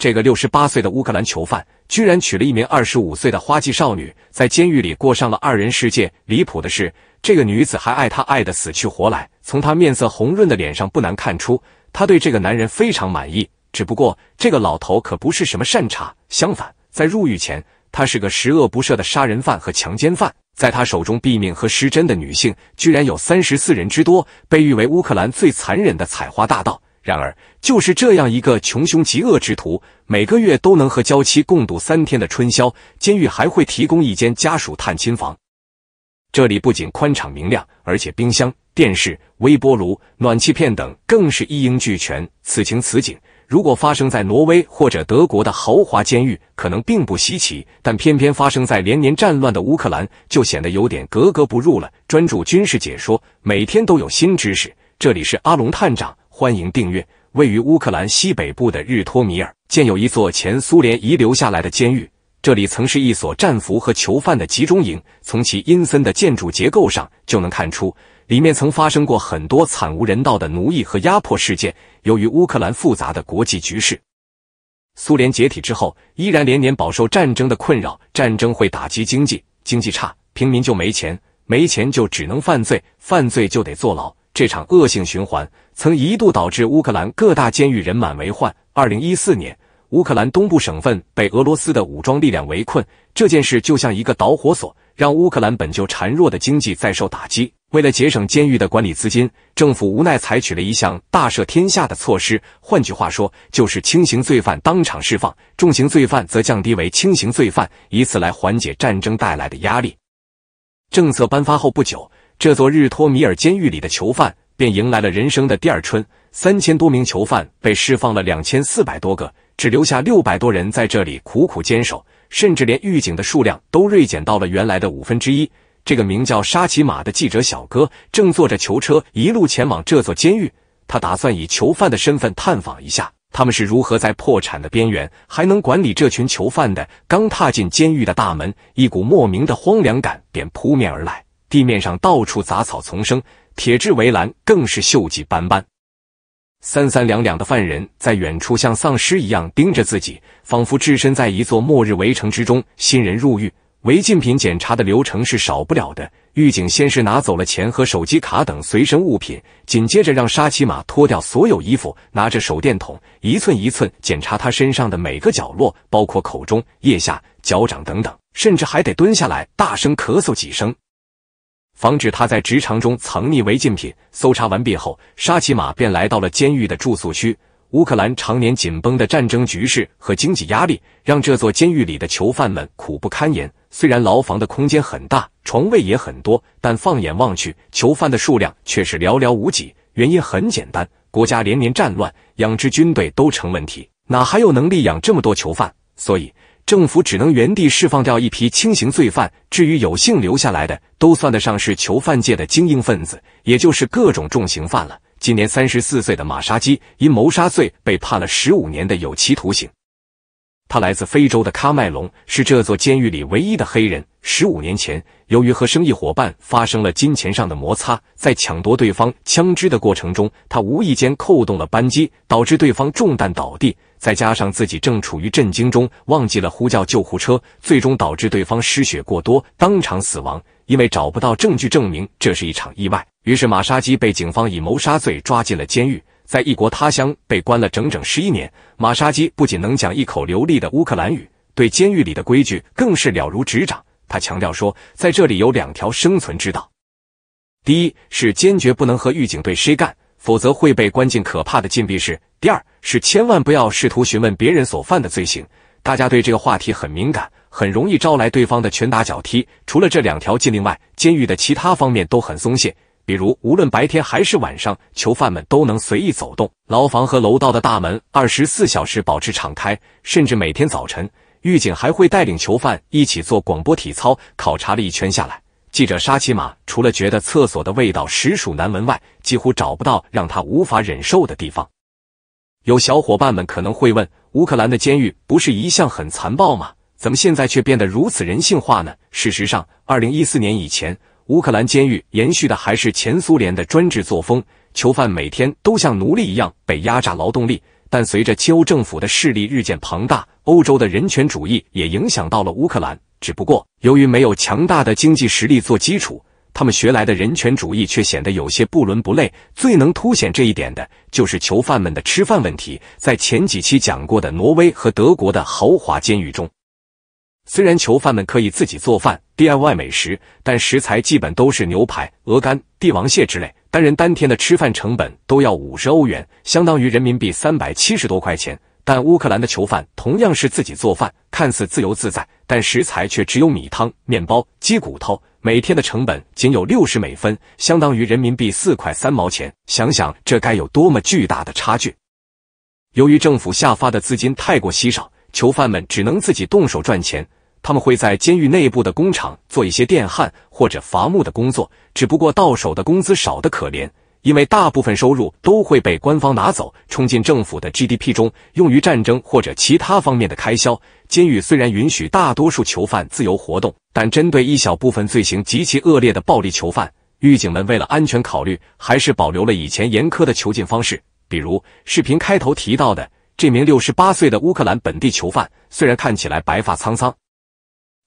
这个六十八岁的乌克兰囚犯，居然娶了一名二十五岁的花季少女，在监狱里过上了二人世界。离谱的是，这个女子还爱他爱得死去活来。从她面色红润的脸上不难看出，她对这个男人非常满意。只不过，这个老头可不是什么善茬。相反，在入狱前，他是个十恶不赦的杀人犯和强奸犯，在他手中毙命和失贞的女性居然有三十四人之多，被誉为乌克兰最残忍的采花大盗。然而，就是这样一个穷凶极恶之徒，每个月都能和娇妻共度三天的春宵。监狱还会提供一间家属探亲房，这里不仅宽敞明亮，而且冰箱、电视、微波炉、暖气片等更是一应俱全。此情此景，如果发生在挪威或者德国的豪华监狱，可能并不稀奇，但偏偏发生在连年战乱的乌克兰，就显得有点格格不入了。专注军事解说，每天都有新知识。这里是阿龙探长。欢迎订阅。位于乌克兰西北部的日托米尔建有一座前苏联遗留下来的监狱，这里曾是一所战俘和囚犯的集中营。从其阴森的建筑结构上就能看出，里面曾发生过很多惨无人道的奴役和压迫事件。由于乌克兰复杂的国际局势，苏联解体之后，依然连年饱受战争的困扰。战争会打击经济，经济差，平民就没钱，没钱就只能犯罪，犯罪就得坐牢，这场恶性循环。曾一度导致乌克兰各大监狱人满为患。二零一四年，乌克兰东部省份被俄罗斯的武装力量围困，这件事就像一个导火索，让乌克兰本就孱弱的经济再受打击。为了节省监狱的管理资金，政府无奈采取了一项大赦天下的措施，换句话说，就是轻刑罪犯当场释放，重刑罪犯则降低为轻刑罪犯，以此来缓解战争带来的压力。政策颁发后不久，这座日托米尔监狱里的囚犯。便迎来了人生的第二春。三千多名囚犯被释放了两千四百多个，只留下六百多人在这里苦苦坚守，甚至连狱警的数量都锐减到了原来的五分之一。这个名叫沙琪玛的记者小哥正坐着囚车一路前往这座监狱，他打算以囚犯的身份探访一下，他们是如何在破产的边缘还能管理这群囚犯的。刚踏进监狱的大门，一股莫名的荒凉感便扑面而来，地面上到处杂草丛生。铁质围栏更是锈迹斑斑，三三两两的犯人在远处像丧尸一样盯着自己，仿佛置身在一座末日围城之中。新人入狱，违禁品检查的流程是少不了的。狱警先是拿走了钱和手机卡等随身物品，紧接着让沙琪玛脱掉所有衣服，拿着手电筒一寸一寸检查他身上的每个角落，包括口中、腋下、脚掌等等，甚至还得蹲下来大声咳嗽几声。防止他在职场中藏匿违禁品，搜查完毕后，沙奇马便来到了监狱的住宿区。乌克兰常年紧绷的战争局势和经济压力，让这座监狱里的囚犯们苦不堪言。虽然牢房的空间很大，床位也很多，但放眼望去，囚犯的数量却是寥寥无几。原因很简单，国家连年战乱，养殖军队都成问题，哪还有能力养这么多囚犯？所以。政府只能原地释放掉一批轻刑罪犯，至于有幸留下来的，都算得上是囚犯界的精英分子，也就是各种重刑犯了。今年三十四岁的马沙基因谋杀罪被判了十五年的有期徒刑。他来自非洲的喀麦隆，是这座监狱里唯一的黑人。十五年前，由于和生意伙伴发生了金钱上的摩擦，在抢夺对方枪支的过程中，他无意间扣动了扳机，导致对方中弹倒地。再加上自己正处于震惊中，忘记了呼叫救护车，最终导致对方失血过多，当场死亡。因为找不到证据证明这是一场意外，于是马沙基被警方以谋杀罪抓进了监狱，在异国他乡被关了整整十一年。马沙基不仅能讲一口流利的乌克兰语，对监狱里的规矩更是了如指掌。他强调说，在这里有两条生存之道，第一是坚决不能和狱警对谁干。否则会被关进可怕的禁闭室。第二是千万不要试图询问别人所犯的罪行，大家对这个话题很敏感，很容易招来对方的拳打脚踢。除了这两条禁令外，监狱的其他方面都很松懈，比如无论白天还是晚上，囚犯们都能随意走动，牢房和楼道的大门二十四小时保持敞开，甚至每天早晨，狱警还会带领囚犯一起做广播体操。考察了一圈下来。记者沙奇玛除了觉得厕所的味道实属难闻外，几乎找不到让他无法忍受的地方。有小伙伴们可能会问：乌克兰的监狱不是一向很残暴吗？怎么现在却变得如此人性化呢？事实上，二零一四年以前，乌克兰监狱延续的还是前苏联的专制作风，囚犯每天都像奴隶一样被压榨劳动力。但随着西欧政府的势力日渐庞大，欧洲的人权主义也影响到了乌克兰。只不过，由于没有强大的经济实力做基础，他们学来的人权主义却显得有些不伦不类。最能凸显这一点的，就是囚犯们的吃饭问题。在前几期讲过的挪威和德国的豪华监狱中，虽然囚犯们可以自己做饭，DIY 美食，但食材基本都是牛排、鹅肝、帝王蟹之类，单人单天的吃饭成本都要五十欧元，相当于人民币三百七十多块钱。但乌克兰的囚犯同样是自己做饭，看似自由自在，但食材却只有米汤、面包、鸡骨头，每天的成本仅有六十美分，相当于人民币四块三毛钱。想想这该有多么巨大的差距！由于政府下发的资金太过稀少，囚犯们只能自己动手赚钱。他们会在监狱内部的工厂做一些电焊或者伐木的工作，只不过到手的工资少的可怜。因为大部分收入都会被官方拿走，冲进政府的 GDP 中，用于战争或者其他方面的开销。监狱虽然允许大多数囚犯自由活动，但针对一小部分罪行极其恶劣的暴力囚犯，狱警们为了安全考虑，还是保留了以前严苛的囚禁方式。比如视频开头提到的这名六十八岁的乌克兰本地囚犯，虽然看起来白发苍苍、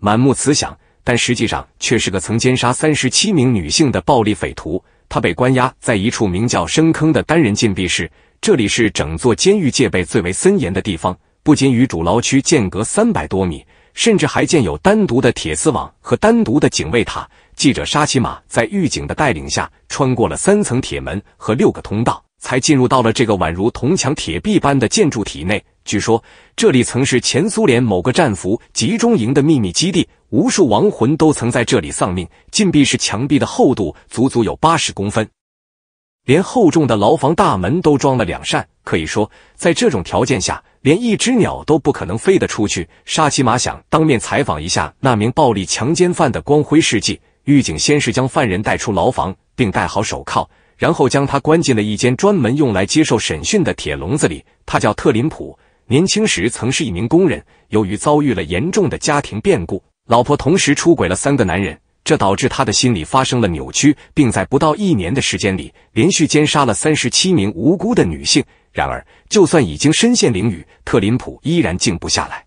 满目慈祥，但实际上却是个曾奸杀三十七名女性的暴力匪徒。他被关押在一处名叫深坑的单人禁闭室，这里是整座监狱戒备最为森严的地方，不仅与主牢区间隔三百多米，甚至还建有单独的铁丝网和单独的警卫塔。记者沙奇马在狱警的带领下，穿过了三层铁门和六个通道，才进入到了这个宛如铜墙铁壁般的建筑体内。据说这里曾是前苏联某个战俘集中营的秘密基地，无数亡魂都曾在这里丧命。禁闭室墙壁的厚度足足有八十公分，连厚重的牢房大门都装了两扇。可以说，在这种条件下，连一只鸟都不可能飞得出去。沙奇马想当面采访一下那名暴力强奸犯的光辉事迹。狱警先是将犯人带出牢房，并戴好手铐，然后将他关进了一间专门用来接受审讯的铁笼子里。他叫特林普。年轻时曾是一名工人，由于遭遇了严重的家庭变故，老婆同时出轨了三个男人，这导致他的心理发生了扭曲，并在不到一年的时间里连续奸杀了三十七名无辜的女性。然而，就算已经身陷囹圄，特林普依然静不下来。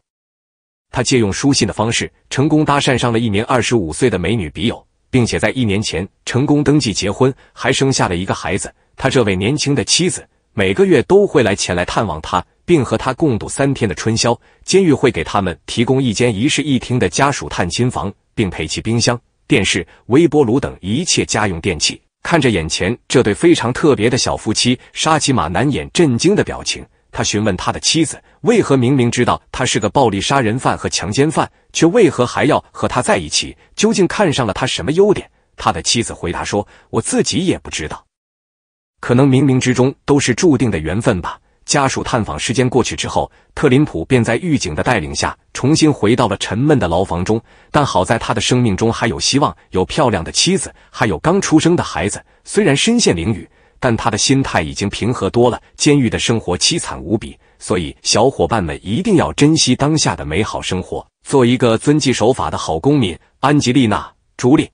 他借用书信的方式，成功搭讪上了一名二十五岁的美女笔友，并且在一年前成功登记结婚，还生下了一个孩子。他这位年轻的妻子每个月都会来前来探望他。并和他共度三天的春宵，监狱会给他们提供一间一室一厅的家属探亲房，并配齐冰箱、电视、微波炉等一切家用电器。看着眼前这对非常特别的小夫妻，沙琪玛难掩震惊的表情。他询问他的妻子：“为何明明知道他是个暴力杀人犯和强奸犯，却为何还要和他在一起？究竟看上了他什么优点？”他的妻子回答说：“我自己也不知道，可能冥冥之中都是注定的缘分吧。”家属探访时间过去之后，特林普便在狱警的带领下重新回到了沉闷的牢房中。但好在他的生命中还有希望，有漂亮的妻子，还有刚出生的孩子。虽然身陷囹圄，但他的心态已经平和多了。监狱的生活凄惨无比，所以小伙伴们一定要珍惜当下的美好生活，做一个遵纪守法的好公民。安吉丽娜，朱莉。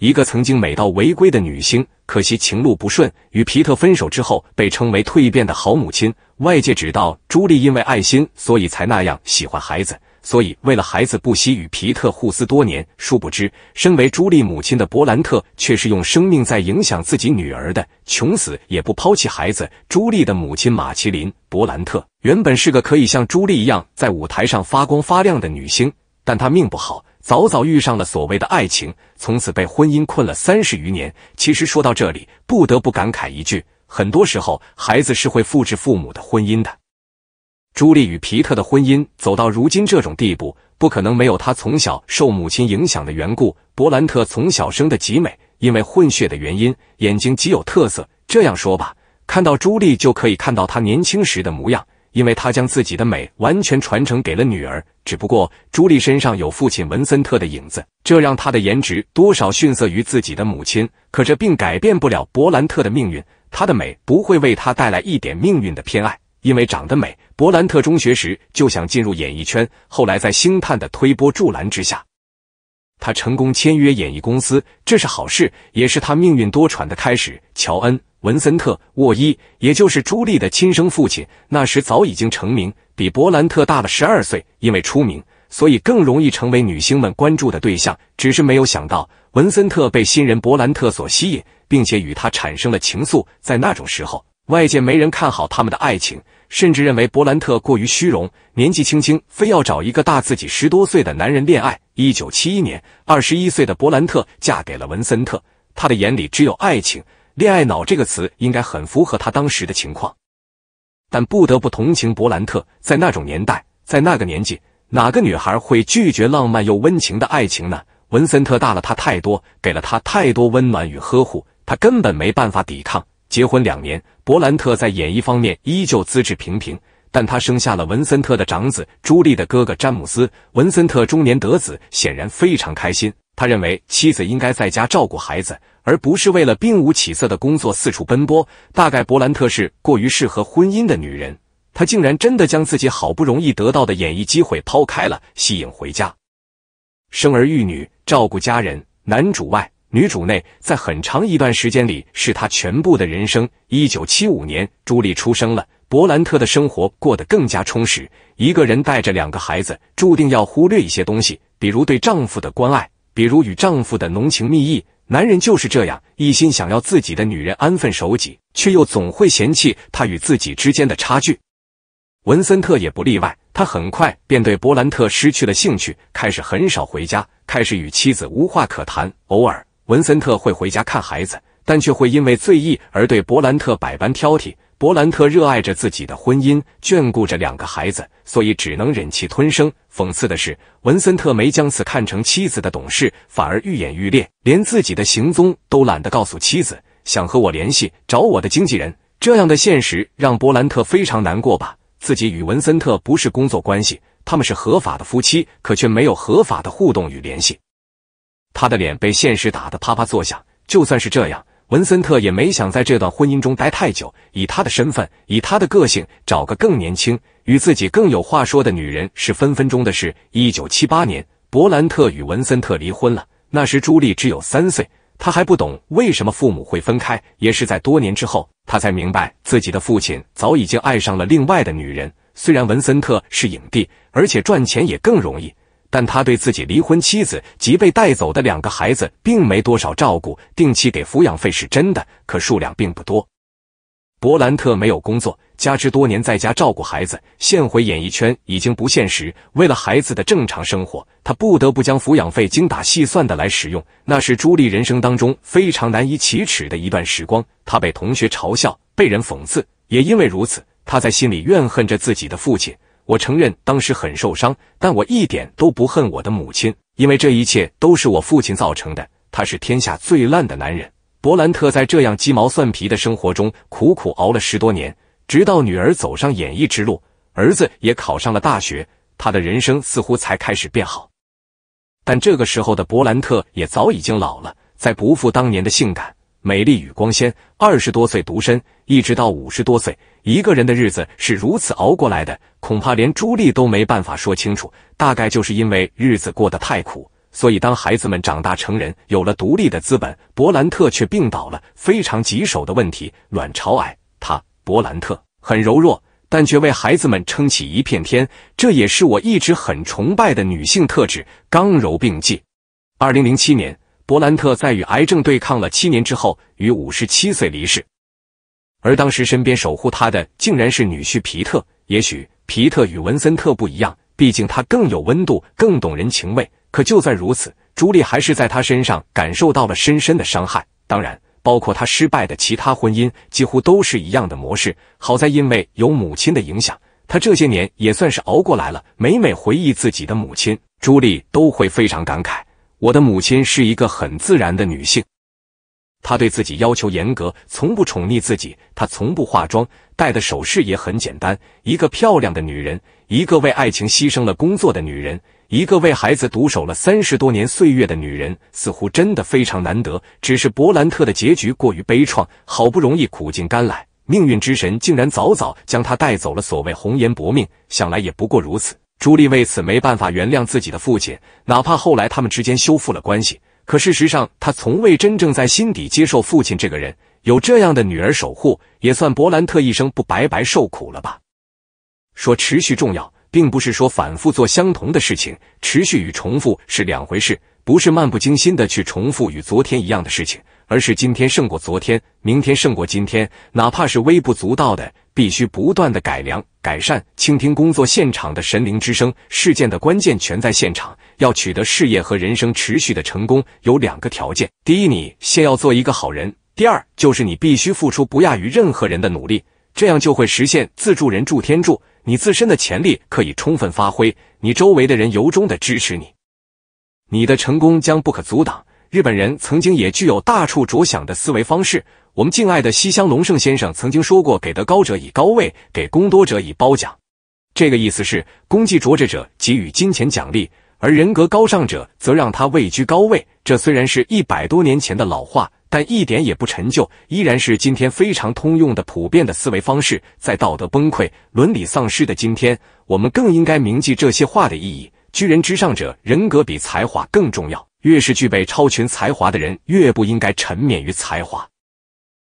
一个曾经美到违规的女星，可惜情路不顺，与皮特分手之后，被称为蜕变的好母亲。外界只知道朱莉因为爱心，所以才那样喜欢孩子，所以为了孩子不惜与皮特互撕多年。殊不知，身为朱莉母亲的伯兰特，却是用生命在影响自己女儿的，穷死也不抛弃孩子。朱莉的母亲马奇琳·伯兰特，原本是个可以像朱莉一样在舞台上发光发亮的女星，但她命不好。早早遇上了所谓的爱情，从此被婚姻困了三十余年。其实说到这里，不得不感慨一句：很多时候，孩子是会复制父母的婚姻的。朱莉与皮特的婚姻走到如今这种地步，不可能没有他从小受母亲影响的缘故。伯兰特从小生的极美，因为混血的原因，眼睛极有特色。这样说吧，看到朱莉就可以看到他年轻时的模样。因为他将自己的美完全传承给了女儿，只不过朱莉身上有父亲文森特的影子，这让她的颜值多少逊色于自己的母亲。可这并改变不了伯兰特的命运，她的美不会为他带来一点命运的偏爱。因为长得美，伯兰特中学时就想进入演艺圈，后来在星探的推波助澜之下，他成功签约演艺公司，这是好事，也是他命运多舛的开始。乔恩。文森特·沃伊，也就是朱莉的亲生父亲，那时早已经成名，比伯兰特大了十二岁。因为出名，所以更容易成为女星们关注的对象。只是没有想到，文森特被新人伯兰特所吸引，并且与他产生了情愫。在那种时候，外界没人看好他们的爱情，甚至认为伯兰特过于虚荣，年纪轻轻非要找一个大自己十多岁的男人恋爱。一九七一年，二十一岁的伯兰特嫁给了文森特，他的眼里只有爱情。“恋爱脑”这个词应该很符合他当时的情况，但不得不同情勃兰特。在那种年代，在那个年纪，哪个女孩会拒绝浪漫又温情的爱情呢？文森特大了他太多，给了他太多温暖与呵护，他根本没办法抵抗。结婚两年，勃兰特在演艺方面依旧资质平平，但他生下了文森特的长子朱莉的哥哥詹姆斯。文森特中年得子，显然非常开心。他认为妻子应该在家照顾孩子。而不是为了并无起色的工作四处奔波。大概伯兰特是过于适合婚姻的女人，她竟然真的将自己好不容易得到的演艺机会抛开了，吸引回家，生儿育女，照顾家人，男主外女主内，在很长一段时间里，是她全部的人生。一九七五年，朱莉出生了，伯兰特的生活过得更加充实。一个人带着两个孩子，注定要忽略一些东西，比如对丈夫的关爱，比如与丈夫的浓情蜜意。男人就是这样，一心想要自己的女人安分守己，却又总会嫌弃她与自己之间的差距。文森特也不例外，他很快便对博兰特失去了兴趣，开始很少回家，开始与妻子无话可谈。偶尔，文森特会回家看孩子，但却会因为醉意而对博兰特百般挑剔。伯兰特热爱着自己的婚姻，眷顾着两个孩子，所以只能忍气吞声。讽刺的是，文森特没将此看成妻子的懂事，反而愈演愈烈，连自己的行踪都懒得告诉妻子，想和我联系，找我的经纪人。这样的现实让伯兰特非常难过吧？自己与文森特不是工作关系，他们是合法的夫妻，可却没有合法的互动与联系。他的脸被现实打得啪啪作响。就算是这样。文森特也没想在这段婚姻中待太久，以他的身份，以他的个性，找个更年轻、与自己更有话说的女人是分分钟的事。一九七八年，伯兰特与文森特离婚了，那时朱莉只有三岁，他还不懂为什么父母会分开，也是在多年之后，他才明白自己的父亲早已经爱上了另外的女人。虽然文森特是影帝，而且赚钱也更容易。但他对自己离婚妻子及被带走的两个孩子并没多少照顾，定期给抚养费是真的，可数量并不多。伯兰特没有工作，加之多年在家照顾孩子，现回演艺圈已经不现实。为了孩子的正常生活，他不得不将抚养费精打细算的来使用。那是朱莉人生当中非常难以启齿的一段时光，他被同学嘲笑，被人讽刺，也因为如此，他在心里怨恨着自己的父亲。我承认当时很受伤，但我一点都不恨我的母亲，因为这一切都是我父亲造成的。他是天下最烂的男人。伯兰特在这样鸡毛蒜皮的生活中苦苦熬了十多年，直到女儿走上演艺之路，儿子也考上了大学，他的人生似乎才开始变好。但这个时候的伯兰特也早已经老了，在不复当年的性感。美丽与光鲜，二十多岁独身，一直到五十多岁，一个人的日子是如此熬过来的，恐怕连朱莉都没办法说清楚。大概就是因为日子过得太苦，所以当孩子们长大成人，有了独立的资本，伯兰特却病倒了，非常棘手的问题——卵巢癌。他伯兰特很柔弱，但却为孩子们撑起一片天，这也是我一直很崇拜的女性特质：刚柔并济。二零零七年。伯兰特在与癌症对抗了七年之后，于五十七岁离世。而当时身边守护他的，竟然是女婿皮特。也许皮特与文森特不一样，毕竟他更有温度，更懂人情味。可就算如此，朱莉还是在他身上感受到了深深的伤害。当然，包括他失败的其他婚姻，几乎都是一样的模式。好在因为有母亲的影响，他这些年也算是熬过来了。每每回忆自己的母亲，朱莉都会非常感慨。我的母亲是一个很自然的女性，她对自己要求严格，从不宠溺自己。她从不化妆，戴的首饰也很简单。一个漂亮的女人，一个为爱情牺牲了工作的女人，一个为孩子独守了三十多年岁月的女人，似乎真的非常难得。只是博兰特的结局过于悲怆，好不容易苦尽甘来，命运之神竟然早早将她带走了。所谓红颜薄命，想来也不过如此。朱莉为此没办法原谅自己的父亲，哪怕后来他们之间修复了关系，可事实上她从未真正在心底接受父亲这个人。有这样的女儿守护，也算伯兰特一生不白白受苦了吧？说持续重要，并不是说反复做相同的事情，持续与重复是两回事。不是漫不经心的去重复与昨天一样的事情，而是今天胜过昨天，明天胜过今天，哪怕是微不足道的。必须不断的改良、改善，倾听工作现场的神灵之声。事件的关键全在现场。要取得事业和人生持续的成功，有两个条件：第一，你先要做一个好人；第二，就是你必须付出不亚于任何人的努力。这样就会实现自助人助天助，你自身的潜力可以充分发挥，你周围的人由衷的支持你，你的成功将不可阻挡。日本人曾经也具有大处着想的思维方式。我们敬爱的西乡隆盛先生曾经说过：“给得高者以高位，给功多者以褒奖。”这个意思是，功绩卓着者给予金钱奖励，而人格高尚者则让他位居高位。这虽然是一百多年前的老话，但一点也不陈旧，依然是今天非常通用的普遍的思维方式。在道德崩溃、伦理丧失的今天，我们更应该铭记这些话的意义：居人之上者，人格比才华更重要。越是具备超群才华的人，越不应该沉湎于才华。